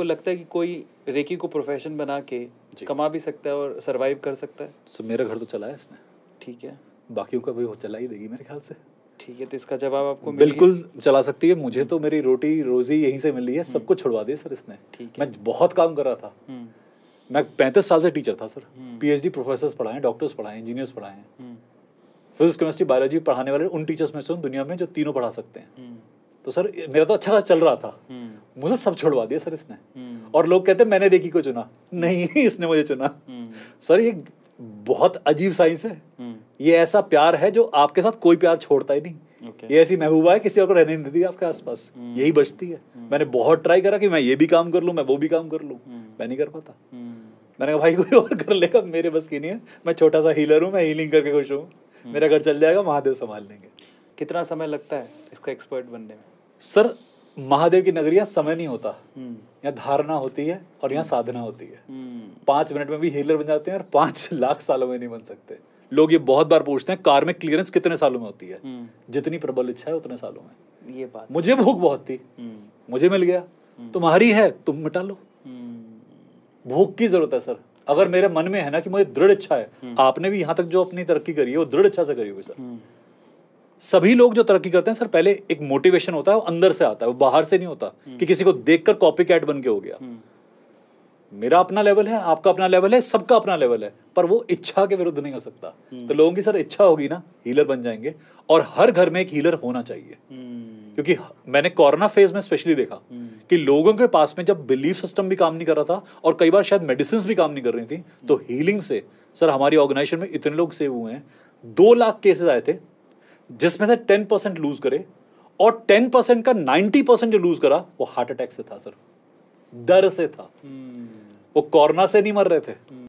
आपको लगता है कि कोई रेकी को प्रोफेशन बना के कमा भी सकता है और सरवाइव कर सकता है सो मेरा घर तो चला है इसने ठीक है बाकियों का भी वो चला ही देगी मेरे ख्याल से ठीक है तो इसका जवाब आपको बिल्कुल चला सकती है मुझे तो मेरी रोटी रोजी यहीं से मिली है सबको हम्म। छुड़वा दिया सर इसने ठीक है मैं बहुत काम कर रहा था हम्म। मैं पैंतीस साल से टीचर था सर पीएचडी प्रोफेसर पढ़ाए डॉक्टर्स पढ़ाए इंजीनियर्स पढ़ाए हैं फिजिक्स केमिस्ट्री बायोलॉजी पढ़ाने वाले उन टीचर्स में से उन दुनिया में जो तीनों पढ़ा सकते हैं हम्म। तो सर मेरा तो अच्छा खास चल रहा था मुझे सब छोड़वा दिया सर इसने हम्म। और लोग कहते मैंने रेकी को चुना नहीं इसने मुझे चुना हम्म। सर ये बहुत अजीब साइंस है हम्म। ये ऐसा प्यार है जो आपके साथ कोई प्यार छोड़ता ही नहीं okay. ये ऐसी महबूबा है किसी और को रहने नहीं देती आपके आसपास यही बचती है मैंने बहुत ट्राई करा कि मैं ये भी काम कर लूँ मैं वो भी काम कर लूँ मैं नहीं कर पाता मैंने कहा भाई कोई और कर लेगा मेरे बस की नहीं है मैं छोटा सा हीलर हूँ मैं हीलिंग करके खुश हूँ मेरा घर चल जाएगा महादेव संभाल लेंगे कितना समय लगता है इसका एक्सपर्ट बनने में सर महादेव की नगरी यहाँ समय नहीं होता हम्म। यहाँ धारणा होती है और यहाँ हम्म। साधना होती है हम्म। पांच मिनट में भी हीलर बन जाते हैं और पांच लाख सालों में नहीं बन सकते लोग ये बहुत बार पूछते हैं कार में क्लियरेंस कितने सालों में होती है जितनी प्रबल इच्छा है उतने सालों में ये बात तो मुझे भूख बहुत थी मुझे मिल गया तुम्हारी है तुम मिटा लो भूख की जरूरत है सर अगर मेरे मन में है ना कि मुझे दृढ़ इच्छा है आपने भी यहाँ तक जो अपनी तरक्की करी है वो दृढ़ इच्छा से करी होगी सर सभी लोग जो तरक्की करते हैं सर पहले एक मोटिवेशन होता है वो अंदर से आता है वो बाहर से नहीं होता हम्म। कि किसी को देखकर कॉपी कैट बन के हो गया हम्म। मेरा अपना लेवल है आपका अपना लेवल है सबका अपना लेवल है पर वो इच्छा के विरुद्ध नहीं हो सकता हम्म। तो लोगों की सर इच्छा होगी ना हीलर बन जाएंगे और हर घर में एक हीलर होना चाहिए क्योंकि मैंने कोरोना फेज में स्पेशली देखा कि लोगों के पास में जब बिलीफ सिस्टम भी काम नहीं कर रहा था और कई बार शायद मेडिसिन भी काम नहीं कर रही थी तो हीलिंग से सर हमारी ऑर्गेनाइजेशन में इतने लोग सेव हुए हैं दो लाख केसेस आए थे जिसमें से टेन परसेंट लूज करे और टेन परसेंट का नाइनटी परसेंट जो लूज करा वो हार्ट अटैक से था सर डर से था hmm. वो कोरोना से नहीं मर रहे थे hmm.